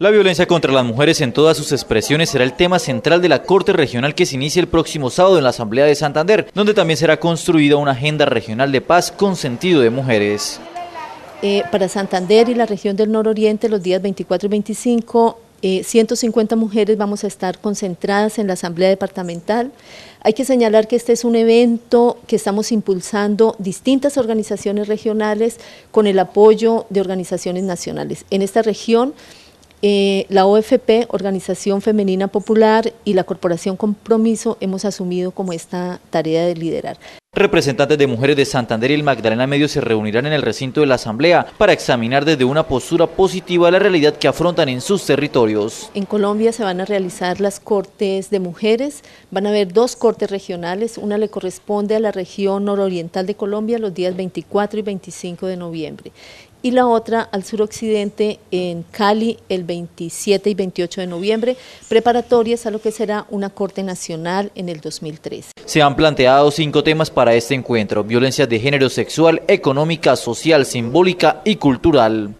La violencia contra las mujeres en todas sus expresiones será el tema central de la Corte Regional que se inicia el próximo sábado en la Asamblea de Santander, donde también será construida una agenda regional de paz con sentido de mujeres. Eh, para Santander y la región del nororiente, los días 24 y 25 150 eh, mujeres vamos a estar concentradas en la Asamblea Departamental. Hay que señalar que este es un evento que estamos impulsando distintas organizaciones regionales con el apoyo de organizaciones nacionales. En esta región eh, la OFP, Organización Femenina Popular, y la Corporación Compromiso hemos asumido como esta tarea de liderar. Representantes de mujeres de Santander y el Magdalena Medio se reunirán en el recinto de la Asamblea para examinar desde una postura positiva la realidad que afrontan en sus territorios. En Colombia se van a realizar las cortes de mujeres, van a haber dos cortes regionales, una le corresponde a la región nororiental de Colombia los días 24 y 25 de noviembre y la otra al suroccidente en Cali el 27 y 28 de noviembre, preparatorias a lo que será una Corte Nacional en el 2013. Se han planteado cinco temas para este encuentro, violencia de género sexual, económica, social, simbólica y cultural.